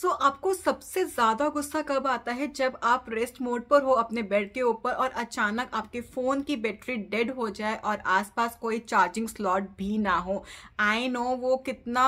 सो so, आपको सबसे ज्यादा गुस्सा कब आता है जब आप रेस्ट मोड पर हो अपने बेड के ऊपर और अचानक आपके फोन की बैटरी डेड हो जाए और आसपास कोई चार्जिंग स्लॉट भी ना हो आई नो वो कितना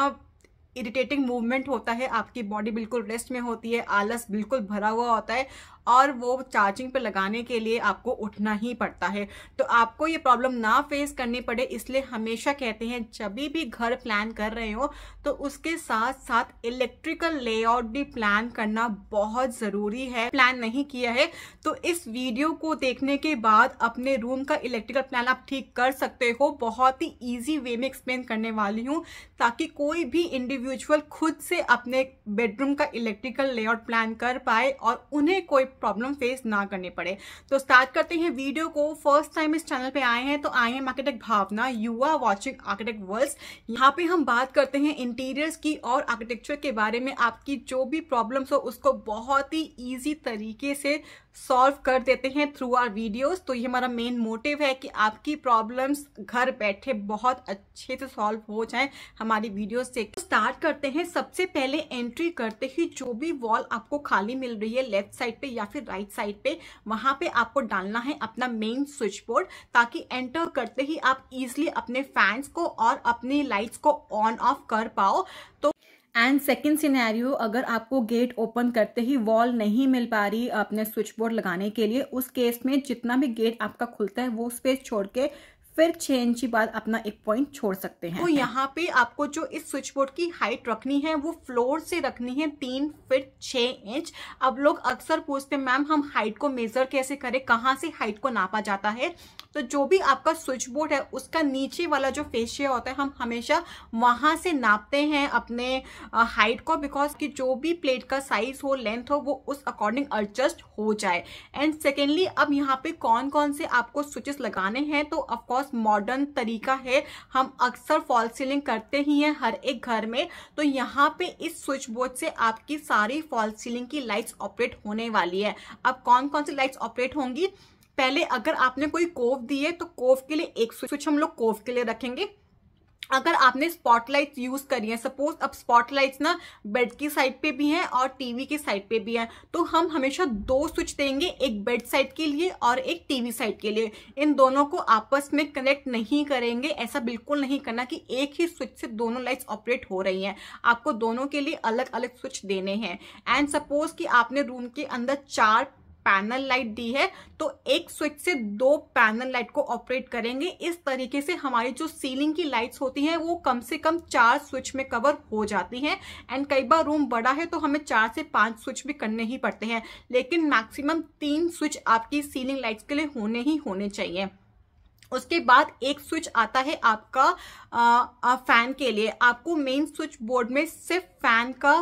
इरिटेटिंग मूवमेंट होता है आपकी बॉडी बिल्कुल रेस्ट में होती है आलस बिल्कुल भरा हुआ होता है और वो चार्जिंग पे लगाने के लिए आपको उठना ही पड़ता है तो आपको ये प्रॉब्लम ना फेस करनी पड़े इसलिए हमेशा कहते हैं जब भी घर प्लान कर रहे हो तो उसके साथ साथ इलेक्ट्रिकल लेआउट भी प्लान करना बहुत ज़रूरी है प्लान नहीं किया है तो इस वीडियो को देखने के बाद अपने रूम का इलेक्ट्रिकल प्लान आप ठीक कर सकते हो बहुत ही ईजी वे में एक्सप्लेन करने वाली हूँ ताकि कोई भी इंडिविजुअल खुद से अपने बेडरूम का इलेक्ट्रिकल लेआउट प्लान कर पाए और उन्हें कोई प्रॉब्लम फेस ना करनी पड़े तो स्टार्ट करते हैं वीडियो को फर्स्ट टाइम इस चैनल पे आए हैं तो आए हैं architect Bhavna you are watching architect world यहाँ पे हम बात करते हैं इंटीरियर्स की और आर्किटेक्चर के बारे में आपकी जो भी प्रॉब्लम्स हो उसको बहुत ही ईजी तरीके से सॉल्व कर देते हैं थ्रू आर वीडियोस तो ये हमारा मेन मोटिव है कि आपकी प्रॉब्लम्स घर बैठे बहुत अच्छे से सॉल्व हो जाएं हमारी वीडियोस से तो स्टार्ट करते हैं सबसे पहले एंट्री करते ही जो भी वॉल आपको खाली मिल रही है लेफ्ट साइड पे या या फिर राइट साइड पे वहां पे आपको डालना है अपना मेन स्विच बोर्ड ताकि एंटर करते ही आप इजिली अपने फैंस को और अपनी लाइट्स को ऑन ऑफ कर पाओ तो एंड सेकेंड सिनेरियो अगर आपको गेट ओपन करते ही वॉल नहीं मिल पा रही अपने स्विच बोर्ड लगाने के लिए उस केस में जितना भी गेट आपका खुलता है वो स्पेस छोड़ के फिर छह इंची बाद अपना एक पॉइंट छोड़ सकते हैं तो यहाँ पे आपको जो इस स्विच बोर्ड की हाइट रखनी है वो फ्लोर से रखनी है तीन फिट छह इंच अब लोग अक्सर पूछते हैं मैम हम हाइट को मेजर कैसे करें कहाँ से हाइट को नापा जाता है तो जो भी आपका स्विच बोर्ड है उसका नीचे वाला जो फेशिया होता है हम हमेशा वहां से नापते हैं अपने हाइट को बिकॉज कि जो भी प्लेट का साइज हो लेंथ हो वो उस अकॉर्डिंग एडजस्ट हो जाए एंड सेकेंडली अब यहाँ पे कौन कौन से आपको स्विचेस लगाने हैं तो ऑफकोर्स बहुत मॉडर्न तरीका है हम अक्सर फॉल सीलिंग करते ही हैं हर एक घर में तो यहाँ पे इस स्विच बोर्ड से आपकी सारी फॉल सीलिंग की लाइट्स ऑपरेट होने वाली है अब कौन कौन सी लाइट्स ऑपरेट होंगी पहले अगर आपने कोई कोव दी है तो कोव के लिए एक स्विच हम लोग कोव के लिए रखेंगे अगर आपने स्पॉटलाइट्स यूज करी है सपोज अब स्पॉटलाइट्स ना बेड की साइड पे भी हैं और टीवी की साइड पे भी हैं तो हम हमेशा दो स्विच देंगे एक बेड साइड के लिए और एक टीवी साइड के लिए इन दोनों को आपस में कनेक्ट नहीं करेंगे ऐसा बिल्कुल नहीं करना कि एक ही स्विच से दोनों लाइट्स ऑपरेट हो रही हैं आपको दोनों के लिए अलग अलग स्विच देने हैं एंड सपोज कि आपने रूम के अंदर चार पैनल लाइट दी है तो एक स्विच से दो पैनल लाइट को ऑपरेट करेंगे इस तरीके से हमारी जो सीलिंग की लाइट्स होती हैं वो कम से कम चार स्विच में कवर हो जाती हैं एंड कई बार रूम बड़ा है तो हमें चार से पांच स्विच भी करने ही पड़ते हैं लेकिन मैक्सिमम तीन स्विच आपकी सीलिंग लाइट्स के लिए होने ही होने चाहिए उसके बाद एक स्विच आता है आपका आ, आ, फैन के लिए आपको मेन स्विच बोर्ड में सिर्फ फैन का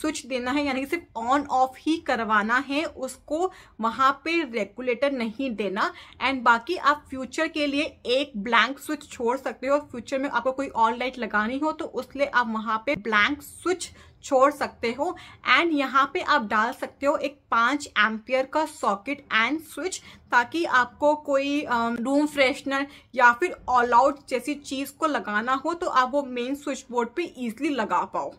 स्विच देना है यानी कि सिर्फ ऑन ऑफ ही करवाना है उसको वहाँ पे रेगुलेटर नहीं देना एंड बाकी आप फ्यूचर के लिए एक ब्लैंक स्विच छोड़ सकते हो फ्यूचर में आपको कोई ऑन लाइट लगानी हो तो उस आप वहाँ पे ब्लैंक स्विच छोड़ सकते हो एंड यहाँ पे आप डाल सकते हो एक पाँच एम्पियर का सॉकेट एंड स्विच ताकि आपको कोई रूम फ्रेशनर या फिर ऑल आउट जैसी चीज़ को लगाना हो तो आप वो मेन स्विच बोर्ड पे ईजिली लगा पाओ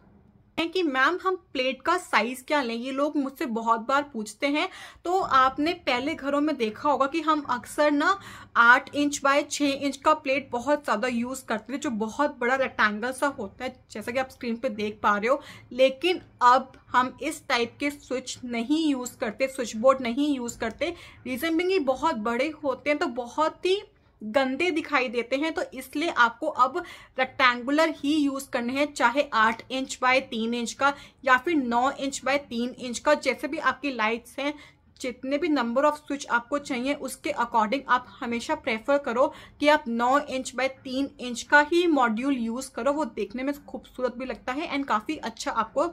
हैं कि मैम हम प्लेट का साइज क्या लें ये लोग मुझसे बहुत बार पूछते हैं तो आपने पहले घरों में देखा होगा कि हम अक्सर ना आठ इंच बाय छः इंच का प्लेट बहुत ज़्यादा यूज़ करते थे जो बहुत बड़ा रेक्टेंगल सा होता है जैसा कि आप स्क्रीन पर देख पा रहे हो लेकिन अब हम इस टाइप के स्विच नहीं यूज़ करते स्विच बोर्ड नहीं यूज़ करते रीज़न बिंग बहुत बड़े होते हैं तो बहुत ही गंदे दिखाई देते हैं तो इसलिए आपको अब रेक्टेंगुलर ही यूज करने हैं चाहे आठ इंच बाय तीन इंच का या फिर नौ इंच बाय तीन इंच का जैसे भी आपकी लाइट्स हैं जितने भी नंबर ऑफ स्विच आपको चाहिए उसके अकॉर्डिंग आप हमेशा प्रेफर करो कि आप 9 इंच बाय 3 इंच का ही मॉड्यूल यूज़ करो वो देखने में खूबसूरत भी लगता है एंड काफ़ी अच्छा आपको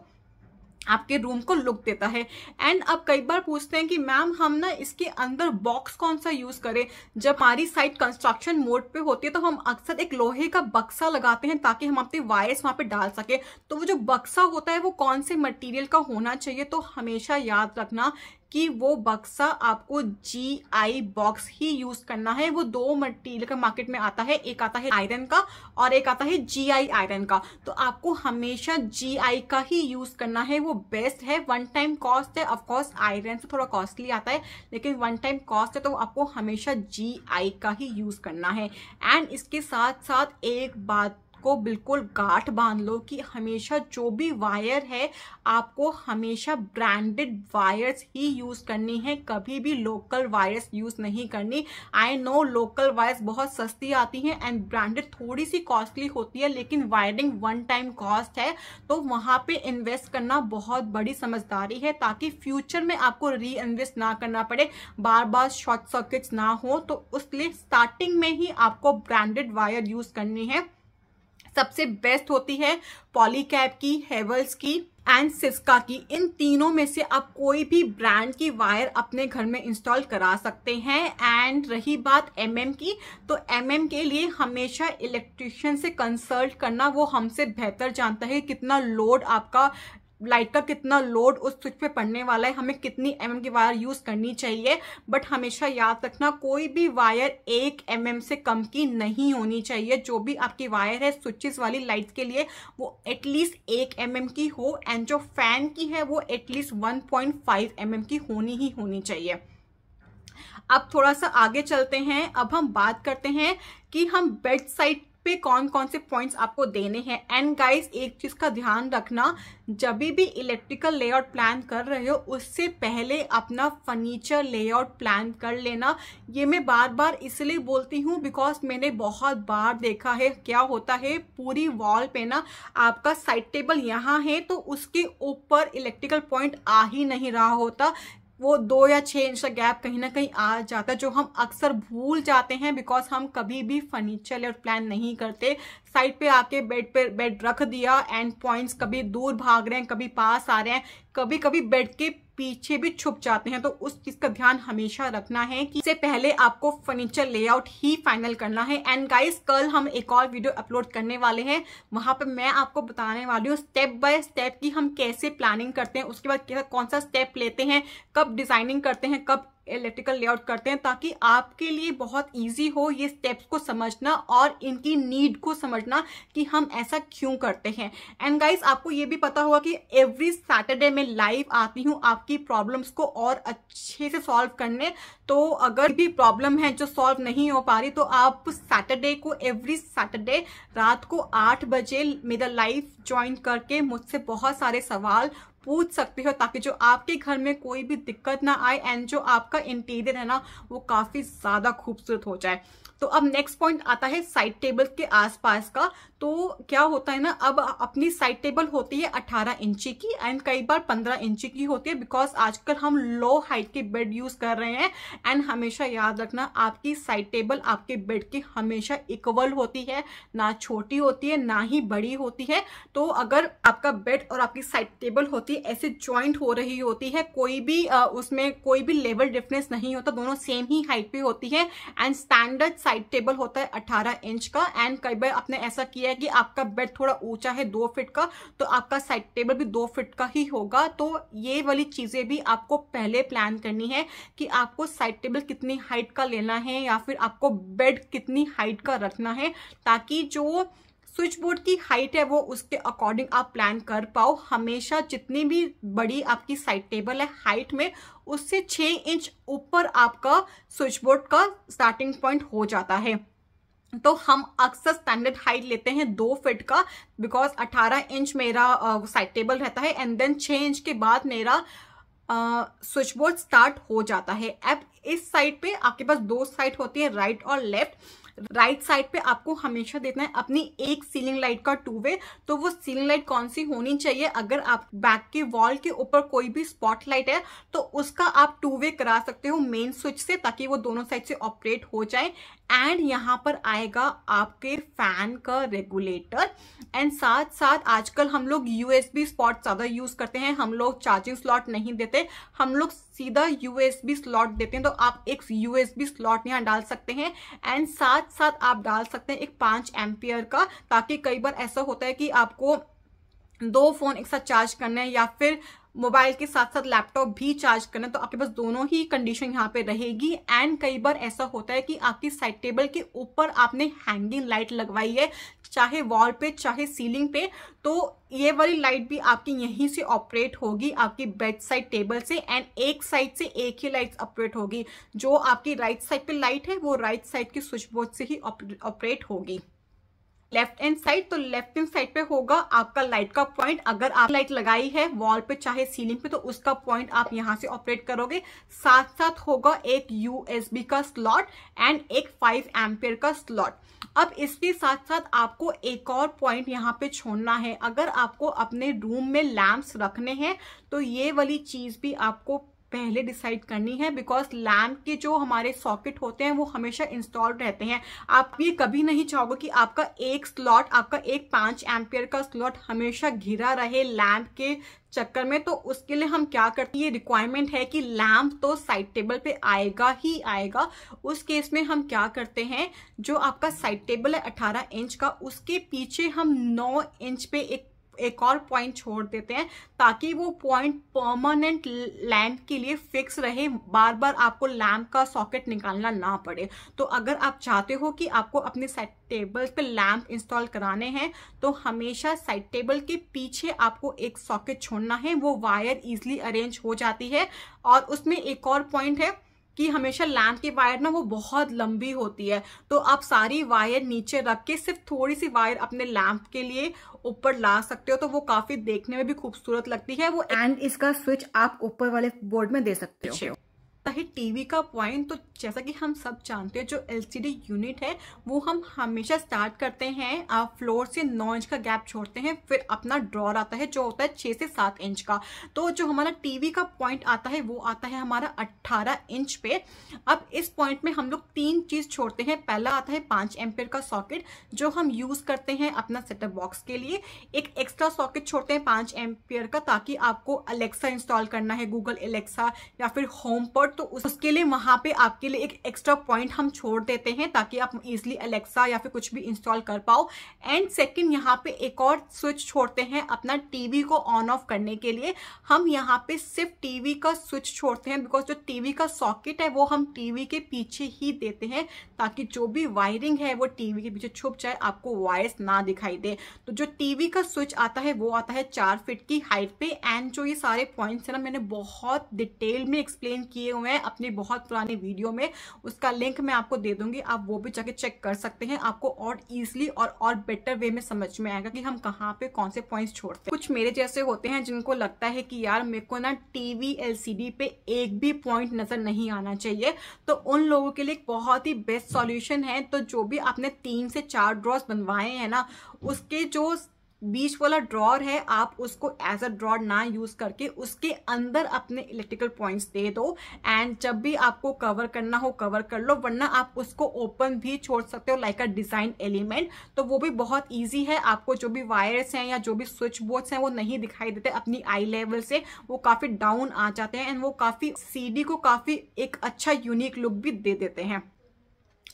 आपके रूम को लुक देता है एंड अब कई बार पूछते हैं कि मैम हम ना इसके अंदर बॉक्स कौन सा यूज करें जब हमारी साइट कंस्ट्रक्शन मोड पे होती है तो हम अक्सर एक लोहे का बक्सा लगाते हैं ताकि हम अपने वायर्स वहां पे डाल सके तो वो जो बक्सा होता है वो कौन से मटेरियल का होना चाहिए तो हमेशा याद रखना कि वो बक्सा आपको जी आई बॉक्स ही यूज करना है वो दो मटेरियल का मार्केट में आता है एक आता है आयरन का और एक आता है जी आई आयरन का तो आपको हमेशा जी आई का ही यूज करना है वो बेस्ट है वन टाइम कॉस्ट है ऑफकोर्स आयरन से थोड़ा कॉस्टली आता है लेकिन वन टाइम कॉस्ट है तो आपको हमेशा जी आई का ही यूज करना है एंड इसके साथ साथ एक बात को बिल्कुल गाठ बांध लो कि हमेशा जो भी वायर है आपको हमेशा ब्रांडेड वायर्स ही यूज़ करनी है कभी भी लोकल वायर्स यूज़ नहीं करनी आई नो लोकल वायर्स बहुत सस्ती आती हैं एंड ब्रांडेड थोड़ी सी कॉस्टली होती है लेकिन वायरिंग वन टाइम कॉस्ट है तो वहाँ पे इन्वेस्ट करना बहुत बड़ी समझदारी है ताकि फ्यूचर में आपको री इन्वेस्ट ना करना पड़े बार बार शॉर्ट सर्किट्स ना हो तो उसके स्टार्टिंग में ही आपको ब्रांडेड वायर यूज़ करनी है सबसे बेस्ट होती है पॉलीकैप की हेवल्स की एंड सिस्का की इन तीनों में से आप कोई भी ब्रांड की वायर अपने घर में इंस्टॉल करा सकते हैं एंड रही बात एम mm की तो एम mm के लिए हमेशा इलेक्ट्रिशियन से कंसल्ट करना वो हमसे बेहतर जानता है कितना लोड आपका लाइट का कितना लोड उस स्विच पे पड़ने वाला है हमें कितनी एम mm की वायर यूज़ करनी चाहिए बट हमेशा याद रखना कोई भी वायर एक एम mm से कम की नहीं होनी चाहिए जो भी आपकी वायर है स्विचेस वाली लाइट के लिए वो एटलीस्ट एक एम mm की हो एंड जो फैन की है वो at least one point five M की होनी ही होनी चाहिए अब थोड़ा सा आगे चलते हैं अब हम बात करते हैं कि हम बेड साइड पे कौन कौन से पॉइंट्स आपको देने हैं एंड गाइस एक चीज़ का ध्यान रखना जब भी इलेक्ट्रिकल लेआउट प्लान कर रहे हो उससे पहले अपना फर्नीचर लेआउट प्लान कर लेना ये मैं बार बार इसलिए बोलती हूँ बिकॉज मैंने बहुत बार देखा है क्या होता है पूरी वॉल पे ना आपका साइड टेबल यहाँ है तो उसके ऊपर इलेक्ट्रिकल पॉइंट आ ही नहीं रहा होता वो दो या छः इंच का गैप कहीं ना कहीं आ जाता है जो हम अक्सर भूल जाते हैं बिकॉज हम कभी भी फर्नीचर या प्लान नहीं करते साइड पे आके बेड पे बेड रख दिया एंड पॉइंट्स कभी दूर भाग रहे हैं कभी पास आ रहे हैं कभी कभी बेड के पीछे भी छुप जाते हैं तो उस चीज का ध्यान हमेशा रखना है कि इससे पहले आपको फर्नीचर लेआउट ही फाइनल करना है एंड गाइस कल हम एक और वीडियो अपलोड करने वाले हैं वहां पर मैं आपको बताने वाली हूँ स्टेप बाय स्टेप की हम कैसे प्लानिंग करते हैं उसके बाद कौन सा स्टेप लेते हैं कब डिजाइनिंग करते हैं कब इलेक्ट्रिकल लेआउट करते हैं ताकि आपके लिए बहुत इजी हो ये स्टेप्स को समझना और इनकी नीड को समझना कि हम ऐसा क्यों करते हैं एंड गाइस आपको ये भी पता होगा कि एवरी सैटरडे में लाइव आती हूँ आपकी प्रॉब्लम्स को और अच्छे से सॉल्व करने तो अगर भी प्रॉब्लम है जो सॉल्व नहीं हो पा रही तो आप सैटरडे को एवरी सैटरडे रात को आठ बजे मेरा लाइव ज्वाइन करके मुझसे बहुत सारे सवाल पूछ सकते हो ताकि जो आपके घर में कोई भी दिक्कत ना आए एंड जो आपका इंटीरियर है ना वो काफ़ी ज़्यादा खूबसूरत हो जाए तो अब नेक्स्ट पॉइंट आता है साइड टेबल के आसपास का तो क्या होता है ना अब अपनी साइड टेबल होती है 18 इंची की एंड कई बार 15 इंची की होती है बिकॉज आजकल हम लो हाइट के बेड यूज कर रहे हैं एंड हमेशा याद रखना आपकी साइड टेबल आपके बेड की हमेशा इक्वल होती है ना छोटी होती है ना ही बड़ी होती है तो अगर आपका बेड और आपकी साइड टेबल होती है ऐसे ज्वाइंट हो रही होती है कोई भी उसमें कोई भी लेवल डिफरेंस नहीं होता दोनों सेम ही हाइट पे होती है एंड स्टैंडर्ड साइड टेबल होता है 18 इंच का एंड कई बार आपने ऐसा किया है कि आपका बेड थोड़ा ऊंचा है दो फिट का तो आपका साइड टेबल भी दो फिट का ही होगा तो ये वाली चीजें भी आपको पहले प्लान करनी है कि आपको साइड टेबल कितनी हाइट का लेना है या फिर आपको बेड कितनी हाइट का रखना है ताकि जो स्विच बोर्ड की हाइट है वो उसके अकॉर्डिंग आप प्लान कर पाओ हमेशा जितनी भी बड़ी आपकी साइड टेबल है हाइट में उससे छः इंच ऊपर आपका स्विच बोर्ड का स्टार्टिंग पॉइंट हो जाता है तो हम अक्सर स्टैंडर्ड हाइट लेते हैं दो फिट का बिकॉज 18 इंच मेरा साइड टेबल रहता है एंड देन 6 इंच के बाद मेरा स्विच बोर्ड स्टार्ट हो जाता है अब इस साइड पे आपके पास दो साइड होती है राइट और लेफ्ट राइट साइड पे आपको हमेशा देखना है अपनी एक सीलिंग लाइट का टू वे तो वो सीलिंग लाइट कौन सी होनी चाहिए अगर आप बैक के वॉल के ऊपर कोई भी स्पॉट लाइट है तो उसका आप टू वे करा सकते हो मेन स्विच से ताकि वो दोनों साइड से ऑपरेट हो जाए एंड यहाँ पर आएगा आपके फैन का रेगुलेटर एंड साथ साथ आजकल हम लोग यूएसबी स्पॉट ज़्यादा यूज़ करते हैं हम लोग चार्जिंग स्लॉट नहीं देते हम लोग सीधा यूएसबी स्लॉट देते हैं तो आप एक यूएसबी स्लॉट यहाँ डाल सकते हैं एंड साथ साथ आप डाल सकते हैं एक पाँच एम्पियर का ताकि कई बार ऐसा होता है कि आपको दो फोन एक साथ चार्ज करना है या फिर मोबाइल के साथ साथ लैपटॉप भी चार्ज करना है तो आपके पास दोनों ही कंडीशन यहाँ पे रहेगी एंड कई बार ऐसा होता है कि आपकी साइड टेबल के ऊपर आपने हैंगिंग लाइट लगवाई है चाहे वॉल पे चाहे सीलिंग पे तो ये वाली लाइट भी आपकी यहीं से ऑपरेट होगी आपकी बेड साइड टेबल से एंड एक साइड से एक ही लाइट ऑपरेट होगी जो आपकी राइट साइड पे लाइट है वो राइट साइड के स्विच बोर्ड से ही ऑपरेट होगी लेफ्ट हैंड साइड तो लेफ्ट हैंड साइड पे होगा आपका लाइट का पॉइंट अगर आप लाइट लगाई है वॉल पे चाहे सीलिंग पे तो उसका पॉइंट आप यहां से ऑपरेट करोगे साथ साथ होगा एक यूएसबी का स्लॉट एंड एक फाइव एम्पेयर का स्लॉट अब इसके साथ साथ आपको एक और पॉइंट यहाँ पे छोड़ना है अगर आपको अपने रूम में लैम्प्स रखने हैं तो ये वाली चीज भी आपको पहले डिसाइड करनी है बिकॉज लैम्प के जो हमारे सॉकेट होते हैं वो हमेशा इंस्टॉल रहते हैं आप ये कभी नहीं चाहोगे कि आपका एक स्लॉट आपका एक पाँच एम्पियर का स्लॉट हमेशा घिरा रहे लैम्प के चक्कर में तो उसके लिए हम क्या करते हैं ये रिक्वायरमेंट है कि लैम्प तो साइड टेबल पे आएगा ही आएगा उस केस में हम क्या करते हैं जो आपका साइड टेबल है 18 इंच का उसके पीछे हम 9 इंच पे एक एक और पॉइंट छोड़ देते हैं ताकि वो पॉइंट परमानेंट लैंप के लिए फिक्स रहे बार बार आपको लैम्प का सॉकेट निकालना ना पड़े तो अगर आप चाहते हो कि आपको अपने सेट टेबल पे लैम्प इंस्टॉल कराने हैं तो हमेशा साइड टेबल के पीछे आपको एक सॉकेट छोड़ना है वो वायर इजली अरेंज हो जाती है और उसमें एक और पॉइंट है कि हमेशा लैम्प की वायर ना वो बहुत लंबी होती है तो आप सारी वायर नीचे रख के सिर्फ थोड़ी सी वायर अपने लैम्प के लिए ऊपर ला सकते हो तो वो काफी देखने में भी खूबसूरत लगती है वो एंड इसका स्विच आप ऊपर वाले बोर्ड में दे सकते हो सकता है टीवी का पॉइंट तो जैसा कि हम सब जानते हैं जो एलसीडी यूनिट है वो हम हमेशा स्टार्ट करते हैं आप फ्लोर से नौ इंच का गैप छोड़ते हैं फिर अपना ड्रॉर आता है जो होता है छः से सात इंच का तो जो हमारा टीवी का पॉइंट आता है वो आता है हमारा अट्ठारह इंच पे अब इस पॉइंट में हम लोग तीन चीज़ छोड़ते हैं पहला आता है पाँच एम्पेयर का सॉकेट जो हम यूज़ करते हैं अपना सेटअप बॉक्स के लिए एक एक्स्ट्रा सॉकेट छोड़ते हैं पाँच एम्पेयर का ताकि आपको अलेक्सा इंस्टॉल करना है गूगल एलेक्सा या फिर होम पर तो उसके लिए वहां पे आपके लिए एक एक्स्ट्रा पॉइंट हम छोड़ देते हैं ताकि आप इजिली अलेक्सा या फिर कुछ भी इंस्टॉल कर पाओ एंड सेकंड यहाँ पे एक और स्विच छोड़ते हैं अपना टीवी को ऑन ऑफ करने के लिए हम यहाँ पे सिर्फ टीवी का स्विच छोड़ते हैं बिकॉज जो टीवी का सॉकेट है वो हम टीवी के पीछे ही देते हैं ताकि जो भी वायरिंग है वो टीवी के पीछे छुप जाए आपको वायर्स ना दिखाई दे तो जो टीवी का स्विच आता है वो आता है चार फिट की हाइट पे एंड जो ये सारे पॉइंट्स है ना मैंने बहुत डिटेल में एक्सप्लेन किए हुए हुए हैं अपनी बहुत पुरानी वीडियो में उसका लिंक मैं आपको दे दूंगी आप वो भी जाके चेक कर सकते हैं आपको और इजिली और और बेटर वे में समझ में आएगा कि हम कहाँ पे कौन से पॉइंट्स छोड़ते हैं कुछ मेरे जैसे होते हैं जिनको लगता है कि यार मेरे को ना टीवी एल पे एक भी पॉइंट नजर नहीं आना चाहिए तो उन लोगों के लिए बहुत ही बेस्ट सॉल्यूशन है तो जो भी आपने तीन से चार ड्रॉस बनवाए हैं ना उसके जो बीच वाला ड्रॉर है आप उसको एज अ ड्रॉर ना यूज करके उसके अंदर अपने इलेक्ट्रिकल पॉइंट्स दे दो एंड जब भी आपको कवर करना हो कवर कर लो वरना आप उसको ओपन भी छोड़ सकते हो लाइक अ डिजाइन एलिमेंट तो वो भी बहुत ईजी है आपको जो भी वायर्स हैं या जो भी स्विच बोर्ड्स हैं वो नहीं दिखाई देते अपनी आई लेवल से वो काफी डाउन आ जाते हैं एंड वो काफी सी को काफी एक अच्छा यूनिक लुक भी दे देते हैं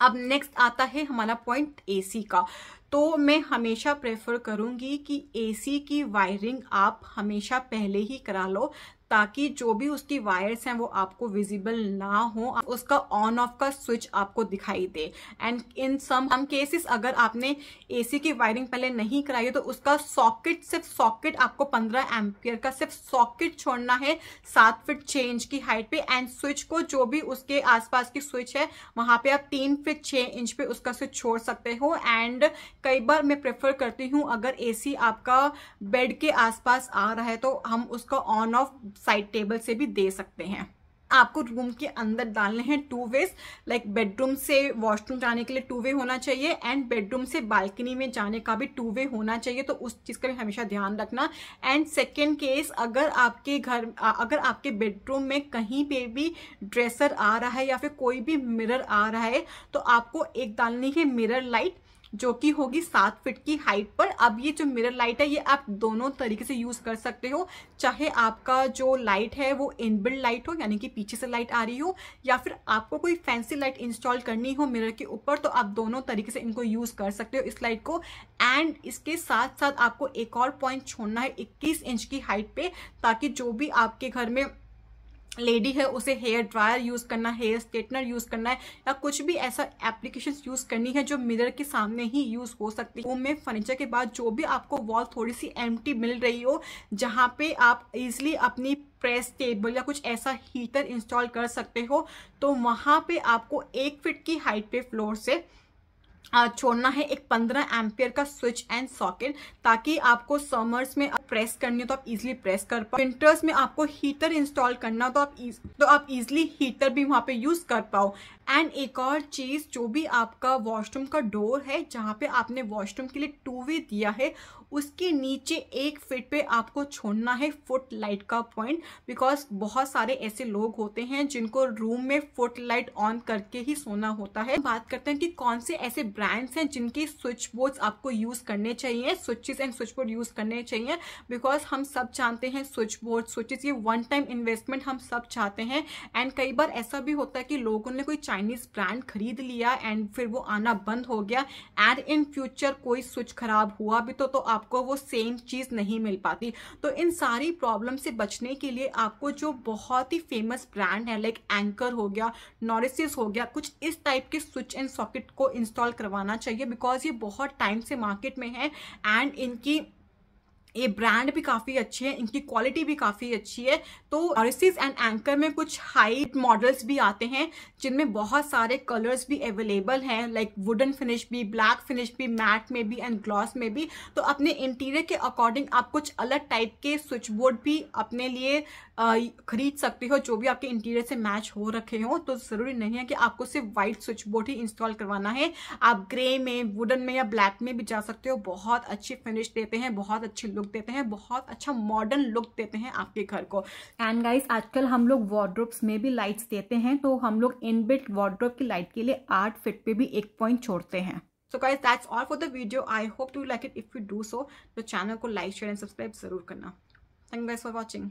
अब नेक्स्ट आता है हमारा पॉइंट एसी का तो मैं हमेशा प्रेफर करूँगी कि एसी की वायरिंग आप हमेशा पहले ही करा लो ताकि जो भी उसकी वायर्स हैं वो आपको विजिबल ना हो उसका ऑन ऑफ का स्विच आपको दिखाई दे एंड इन सम हम केसेस अगर आपने एसी की वायरिंग पहले नहीं कराई है तो उसका सॉकेट सिर्फ सॉकेट आपको 15 एम्पियर का सिर्फ सॉकेट छोड़ना है सात फिट छः इंच की हाइट पे एंड स्विच को जो भी उसके आसपास की स्विच है वहां पे आप तीन फिट छः इंच पे उसका स्विच छोड़ सकते हो एंड कई बार मैं प्रेफर करती हूँ अगर ए आपका बेड के आसपास आ रहा है तो हम उसका ऑन ऑफ साइड टेबल से भी दे सकते हैं आपको रूम के अंदर डालने हैं टू वेज लाइक बेडरूम से वॉशरूम जाने के लिए टू वे होना चाहिए एंड बेडरूम से बालकनी में जाने का भी टू वे होना चाहिए तो उस चीज़ का भी हमेशा ध्यान रखना एंड सेकेंड केस अगर आपके घर अगर आपके बेडरूम में कहीं पे भी ड्रेसर आ रहा है या फिर कोई भी मिरर आ रहा है तो आपको एक डालनी है मिरर लाइट जो कि होगी सात फिट की हाइट पर अब ये जो मिरर लाइट है ये आप दोनों तरीके से यूज कर सकते हो चाहे आपका जो लाइट है वो इनबिल्ड लाइट हो यानी कि पीछे से लाइट आ रही हो या फिर आपको कोई फैंसी लाइट इंस्टॉल करनी हो मिरर के ऊपर तो आप दोनों तरीके से इनको यूज कर सकते हो इस लाइट को एंड इसके साथ साथ आपको एक और पॉइंट छोड़ना है इक्कीस इंच की हाइट पे ताकि जो भी आपके घर में लेडी है उसे हेयर ड्रायर यूज़ करना हेयर स्ट्रेटनर यूज़ करना है या कुछ भी ऐसा एप्लीकेशन यूज़ करनी है जो मिरर के सामने ही यूज़ हो सकती है होम में फर्नीचर के बाद जो भी आपको वॉल थोड़ी सी एम मिल रही हो जहाँ पे आप इजिली अपनी प्रेस टेबल या कुछ ऐसा हीटर इंस्टॉल कर सकते हो तो वहाँ पे आपको एक फिट की हाइट पे फ्लोर से छोड़ना है एक 15 एम्पियर का स्विच एंड सॉकेट ताकि आपको समर्स में प्रेस करनी हो तो आप इजीली प्रेस कर पाओ विंटर्स में आपको हीटर इंस्टॉल करना तो आप तो आप इजीली हीटर भी वहां पे यूज कर पाओ एंड एक और चीज़ जो भी आपका वॉशरूम का डोर है जहाँ पे आपने वॉशरूम के लिए टू वे दिया है उसके नीचे एक फिट पे आपको छोड़ना है फुट लाइट का पॉइंट बिकॉज बहुत सारे ऐसे लोग होते हैं जिनको रूम में फुट लाइट ऑन करके ही सोना होता है बात करते हैं कि कौन से ऐसे ब्रांड्स हैं जिनके स्विच बोर्ड आपको यूज करने चाहिए switches and switch board use करने चाहिए बिकॉज हम सब जानते हैं स्विच बोर्ड स्विचेस ये वन टाइम इन्वेस्टमेंट हम सब चाहते हैं एंड कई बार ऐसा भी होता है कि लोगों ने कोई चाइनीज ब्रांड खरीद लिया एंड फिर वो आना बंद हो गया एंड इन फ्यूचर कोई स्विच खराब हुआ भी तो, तो आपको वो सेम चीज नहीं मिल पाती तो इन सारी प्रॉब्लम से बचने के लिए आपको जो बहुत ही फेमस ब्रांड है लाइक एंकर हो गया नॉरिसिस हो गया कुछ इस टाइप के स्विच एंड सॉकेट को इंस्टॉल करवाना चाहिए बिकॉज ये बहुत टाइम से मार्केट में है एंड इनकी ये ब्रांड भी काफ़ी अच्छी है इनकी क्वालिटी भी काफ़ी अच्छी है तो ऑरिसिस एंड एंकर में कुछ हाइट मॉडल्स भी आते हैं जिनमें बहुत सारे कलर्स भी अवेलेबल हैं लाइक वुडन फिनिश भी ब्लैक फिनिश भी मैट में भी एंड ग्लॉस में भी तो अपने इंटीरियर के अकॉर्डिंग आप कुछ अलग टाइप के स्विच बोर्ड भी अपने लिए खरीद सकते हो जो भी आपके इंटीरियर से मैच हो रखे हो तो ज़रूरी नहीं है कि आपको सिर्फ वाइट स्विच बोर्ड ही इंस्टॉल करवाना है आप ग्रे में वुडन में या ब्लैक में भी जा सकते हो बहुत अच्छी फिनिश देते हैं बहुत अच्छे लुक लुक देते हैं बहुत अच्छा मॉडर्न लुक देते हैं आपके घर को एंड गाइस आजकल हम लोग वार्ड्रोब्स में भी लाइट्स देते हैं तो हम लोग इनबिल्ट वार्ड्रोब की लाइट के लिए आठ फिट पे भी एक पॉइंट छोड़ते हैं so guys that's all for the video I hope to like it if you do so तो चैनल को लाइक शेयर एंड सब्सक्राइब जरूर करना थैंक गाइज फॉर वॉचिंग